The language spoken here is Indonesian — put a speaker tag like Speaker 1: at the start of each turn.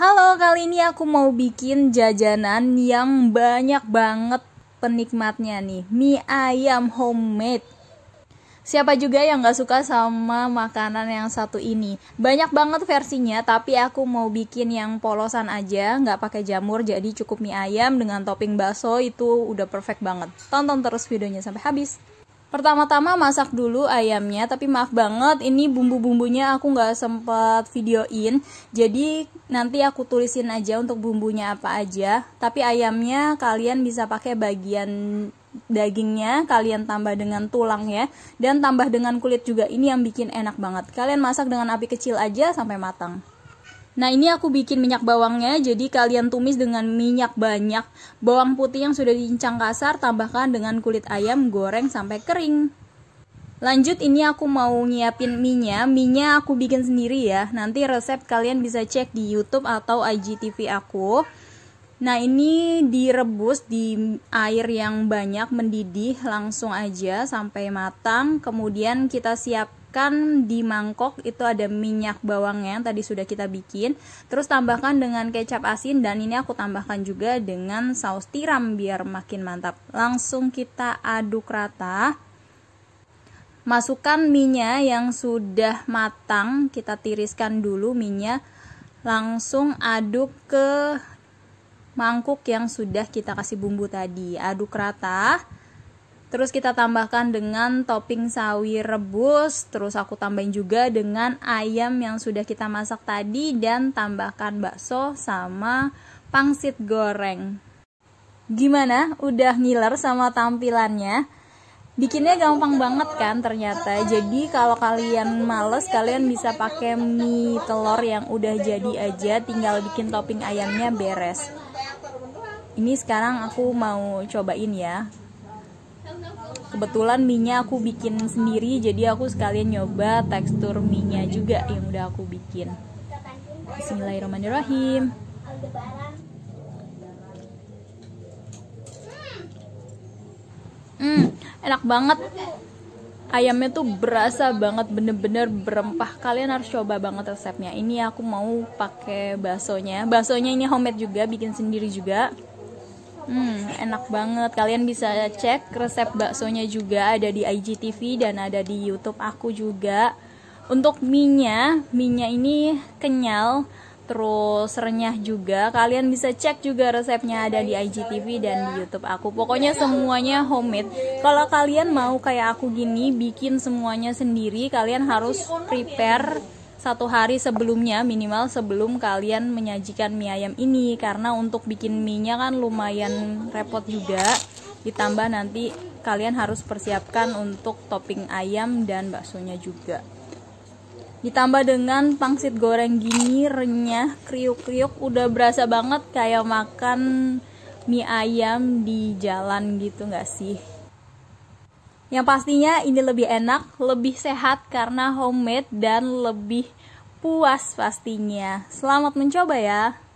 Speaker 1: Halo, kali ini aku mau bikin jajanan yang banyak banget penikmatnya nih. Mie ayam homemade. Siapa juga yang gak suka sama makanan yang satu ini? Banyak banget versinya, tapi aku mau bikin yang polosan aja, gak pakai jamur, jadi cukup mie ayam dengan topping bakso itu udah perfect banget. Tonton terus videonya sampai habis. Pertama-tama masak dulu ayamnya, tapi maaf banget ini bumbu-bumbunya aku nggak sempat videoin. Jadi nanti aku tulisin aja untuk bumbunya apa aja. Tapi ayamnya kalian bisa pakai bagian dagingnya kalian tambah dengan tulang ya dan tambah dengan kulit juga ini yang bikin enak banget kalian masak dengan api kecil aja sampai matang Nah ini aku bikin minyak bawangnya, jadi kalian tumis dengan minyak banyak. Bawang putih yang sudah diincang kasar tambahkan dengan kulit ayam goreng sampai kering. Lanjut ini aku mau nyiapin minyak minyak aku bikin sendiri ya. Nanti resep kalian bisa cek di YouTube atau IGTV aku. Nah, ini direbus di air yang banyak mendidih langsung aja sampai matang. Kemudian kita siap kan di mangkok itu ada minyak bawangnya yang tadi sudah kita bikin. Terus tambahkan dengan kecap asin dan ini aku tambahkan juga dengan saus tiram biar makin mantap. Langsung kita aduk rata. Masukkan minyak yang sudah matang, kita tiriskan dulu minyak. Langsung aduk ke mangkuk yang sudah kita kasih bumbu tadi. Aduk rata. Terus kita tambahkan dengan topping sawi rebus, terus aku tambahin juga dengan ayam yang sudah kita masak tadi dan tambahkan bakso sama pangsit goreng. Gimana? Udah ngiler sama tampilannya? Bikinnya gampang banget kan ternyata. Jadi kalau kalian males kalian bisa pakai mie telur yang udah jadi aja, tinggal bikin topping ayamnya beres. Ini sekarang aku mau cobain ya kebetulan minyak aku bikin sendiri jadi aku sekalian nyoba tekstur minyak juga yang udah aku bikin Bismillahirrahmanirrahim hmm enak banget ayamnya tuh berasa banget bener-bener berempah kalian harus coba banget resepnya ini aku mau pakai baksonya baksonya ini homemade juga bikin sendiri juga Hmm, enak banget. Kalian bisa cek resep baksonya juga ada di IGTV dan ada di YouTube aku juga. Untuk minyak, minyak ini kenyal, terus renyah juga. Kalian bisa cek juga resepnya ada di IGTV dan di YouTube aku. Pokoknya semuanya homemade. Kalau kalian mau kayak aku gini bikin semuanya sendiri, kalian harus prepare satu hari sebelumnya minimal sebelum kalian menyajikan mie ayam ini karena untuk bikin minyak kan lumayan repot juga ditambah nanti kalian harus persiapkan untuk topping ayam dan baksonya juga ditambah dengan pangsit goreng gini renyah kriuk-kriuk udah berasa banget kayak makan mie ayam di jalan gitu gak sih yang pastinya ini lebih enak, lebih sehat karena homemade dan lebih puas pastinya. Selamat mencoba ya.